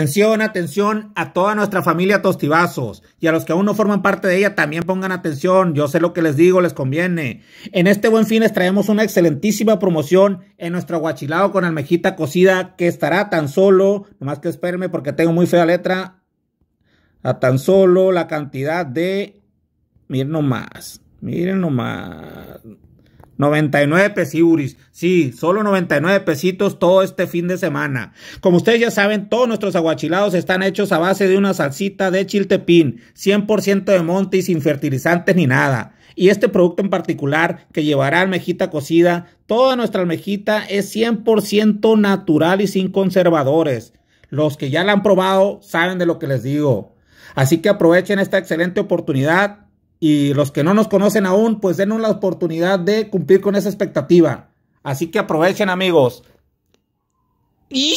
Atención, atención a toda nuestra familia Tostibazos y a los que aún no forman parte de ella también pongan atención, yo sé lo que les digo, les conviene. En este buen fin les traemos una excelentísima promoción en nuestro guachilado con almejita cocida que estará tan solo, nomás que espérenme porque tengo muy fea letra, a tan solo la cantidad de, miren nomás, miren nomás, 99 pesiburis, Sí, solo 99 pesitos todo este fin de semana. Como ustedes ya saben, todos nuestros aguachilados están hechos a base de una salsita de chiltepín, 100% de monte y sin fertilizantes ni nada. Y este producto en particular, que llevará almejita cocida, toda nuestra almejita es 100% natural y sin conservadores. Los que ya la han probado saben de lo que les digo. Así que aprovechen esta excelente oportunidad y los que no nos conocen aún, pues denos la oportunidad de cumplir con esa expectativa. Así que aprovechen amigos. ¿Y?